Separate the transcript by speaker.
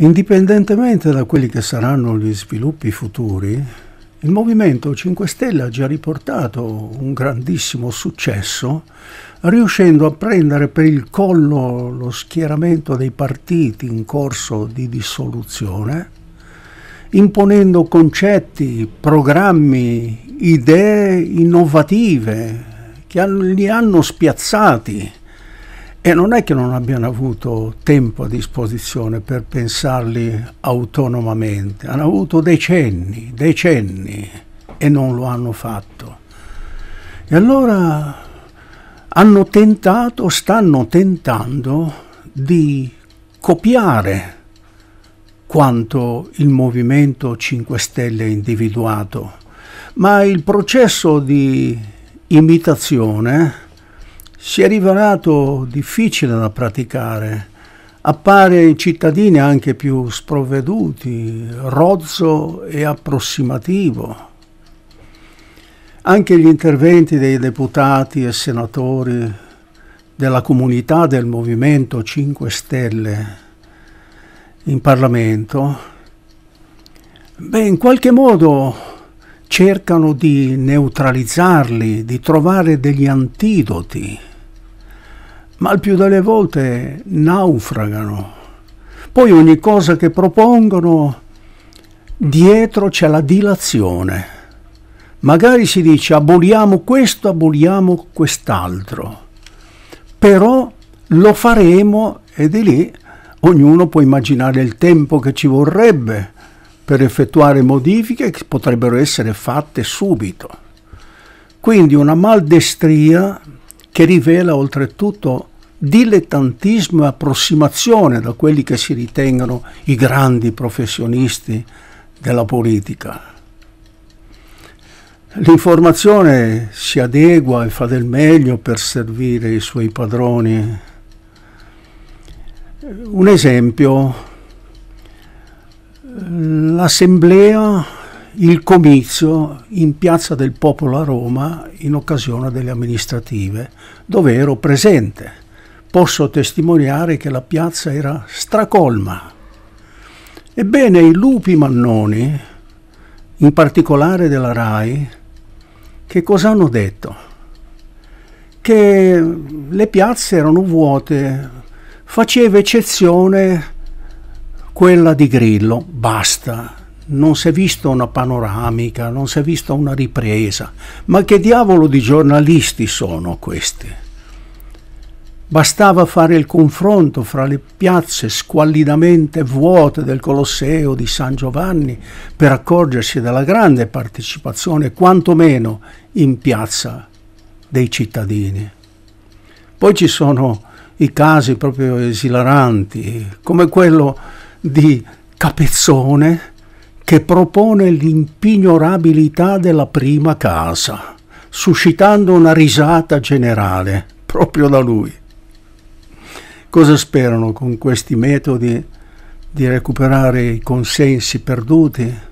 Speaker 1: Indipendentemente da quelli che saranno gli sviluppi futuri, il Movimento 5 Stelle ha già riportato un grandissimo successo, riuscendo a prendere per il collo lo schieramento dei partiti in corso di dissoluzione, imponendo concetti, programmi, idee innovative che li hanno spiazzati e non è che non abbiano avuto tempo a disposizione per pensarli autonomamente, hanno avuto decenni, decenni e non lo hanno fatto. E allora hanno tentato, stanno tentando di copiare quanto il Movimento 5 Stelle ha individuato, ma il processo di imitazione si è rivelato difficile da praticare. Appare in cittadini anche più sprovveduti, rozzo e approssimativo. Anche gli interventi dei deputati e senatori della comunità del Movimento 5 Stelle in Parlamento, beh, in qualche modo cercano di neutralizzarli, di trovare degli antidoti ma il più delle volte naufragano. Poi ogni cosa che propongono, dietro c'è la dilazione. Magari si dice aboliamo questo, aboliamo quest'altro, però lo faremo e di lì ognuno può immaginare il tempo che ci vorrebbe per effettuare modifiche che potrebbero essere fatte subito. Quindi una maldestria che rivela oltretutto dilettantismo e approssimazione da quelli che si ritengono i grandi professionisti della politica. L'informazione si adegua e fa del meglio per servire i suoi padroni. Un esempio, l'assemblea il comizio in Piazza del Popolo a Roma in occasione delle amministrative, dove ero presente. Posso testimoniare che la piazza era stracolma. Ebbene, i lupi mannoni, in particolare della RAI, che cosa hanno detto? Che le piazze erano vuote, faceva eccezione quella di Grillo, basta non si è vista una panoramica, non si è vista una ripresa. Ma che diavolo di giornalisti sono questi? Bastava fare il confronto fra le piazze squallidamente vuote del Colosseo di San Giovanni per accorgersi della grande partecipazione, quantomeno in piazza dei cittadini. Poi ci sono i casi proprio esilaranti, come quello di Capezzone, che propone l'impignorabilità della prima casa, suscitando una risata generale proprio da lui. Cosa sperano con questi metodi di recuperare i consensi perduti?